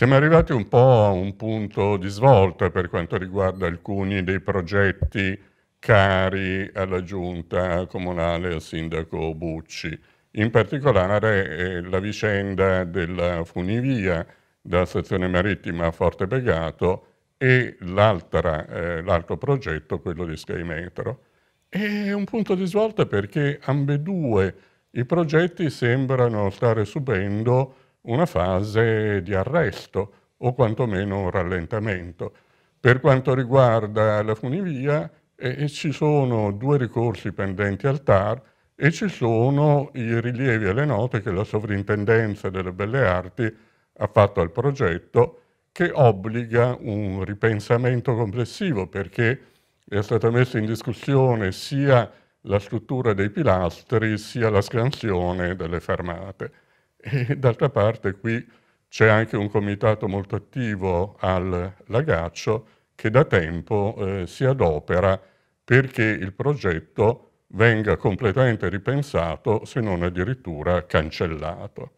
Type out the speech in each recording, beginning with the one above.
Siamo arrivati un po' a un punto di svolta per quanto riguarda alcuni dei progetti cari alla giunta comunale al sindaco Bucci, in particolare eh, la vicenda della funivia da stazione marittima a Forte Begato e eh, l'altro eh, progetto, quello di Sky Metro. È un punto di svolta perché ambedue i progetti sembrano stare subendo una fase di arresto o quantomeno un rallentamento. Per quanto riguarda la funivia, eh, ci sono due ricorsi pendenti al TAR e ci sono i rilievi alle note che la Sovrintendenza delle Belle Arti ha fatto al progetto che obbliga un ripensamento complessivo perché è stata messa in discussione sia la struttura dei pilastri sia la scansione delle fermate. E d'altra parte qui c'è anche un comitato molto attivo al Lagaccio che da tempo eh, si adopera perché il progetto venga completamente ripensato, se non addirittura cancellato.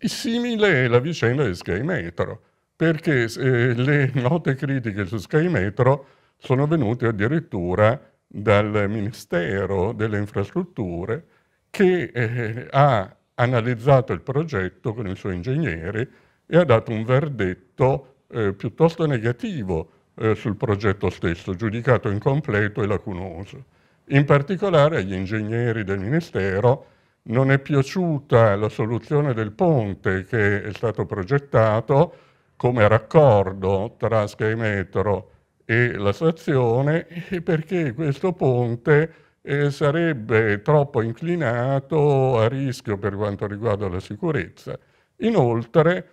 Simile è la vicenda di Sky Metro, perché eh, le note critiche su Sky Metro sono venute addirittura dal Ministero delle Infrastrutture che eh, ha analizzato il progetto con i suoi ingegneri e ha dato un verdetto eh, piuttosto negativo eh, sul progetto stesso, giudicato incompleto e lacunoso. In particolare agli ingegneri del Ministero non è piaciuta la soluzione del ponte che è stato progettato come raccordo tra Sky Metro e la stazione eh, perché questo ponte eh, sarebbe troppo inclinato a rischio per quanto riguarda la sicurezza. Inoltre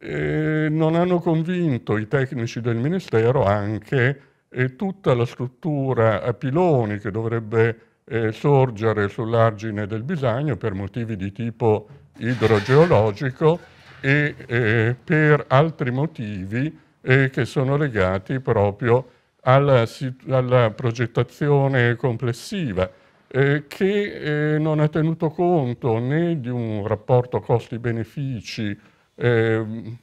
eh, non hanno convinto i tecnici del Ministero anche eh, tutta la struttura a piloni che dovrebbe eh, sorgere sull'argine del Bisagno per motivi di tipo idrogeologico e eh, per altri motivi eh, che sono legati proprio a alla, alla progettazione complessiva, eh, che eh, non ha tenuto conto né di un rapporto costi-benefici eh,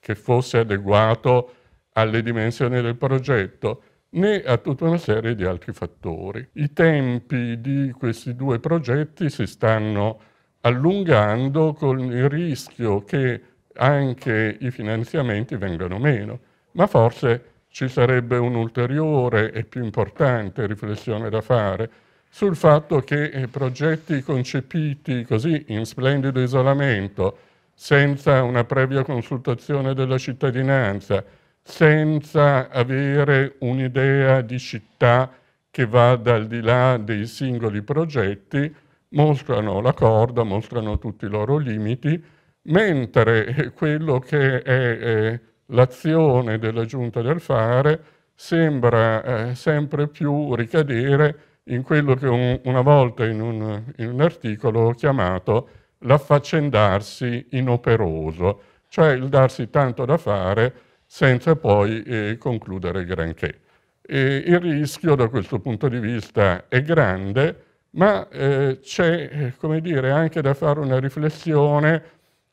che fosse adeguato alle dimensioni del progetto, né a tutta una serie di altri fattori. I tempi di questi due progetti si stanno allungando con il rischio che anche i finanziamenti vengano meno, ma forse ci sarebbe un'ulteriore e più importante riflessione da fare sul fatto che eh, progetti concepiti così in splendido isolamento, senza una previa consultazione della cittadinanza, senza avere un'idea di città che vada al di là dei singoli progetti, mostrano la corda, mostrano tutti i loro limiti, mentre eh, quello che è eh, l'azione della giunta del fare sembra eh, sempre più ricadere in quello che un, una volta in un, in un articolo ho chiamato l'affaccendarsi inoperoso, cioè il darsi tanto da fare senza poi eh, concludere granché. E il rischio da questo punto di vista è grande, ma eh, c'è eh, anche da fare una riflessione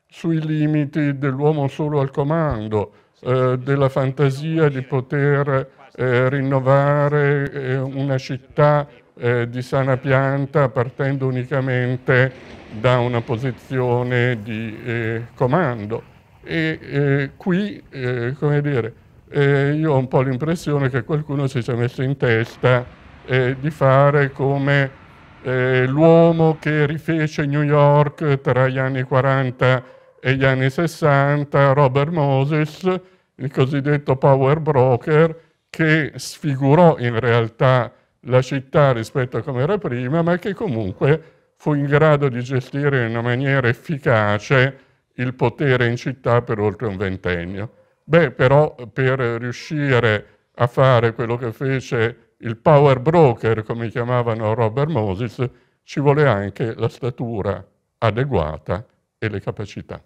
sui limiti dell'uomo solo al comando, eh, della fantasia di poter eh, rinnovare eh, una città eh, di sana pianta partendo unicamente da una posizione di eh, comando. E qui, come dire, io ho un po' l'impressione che qualcuno si sia messo in testa di fare come l'uomo che rifece New York tra gli anni 40 e gli anni 60, Robert Moses, il cosiddetto power broker, che sfigurò in realtà la città rispetto a come era prima, ma che comunque fu in grado di gestire in una maniera efficace il potere in città per oltre un ventennio. Beh, però per riuscire a fare quello che fece il power broker, come chiamavano Robert Moses, ci vuole anche la statura adeguata e le capacità.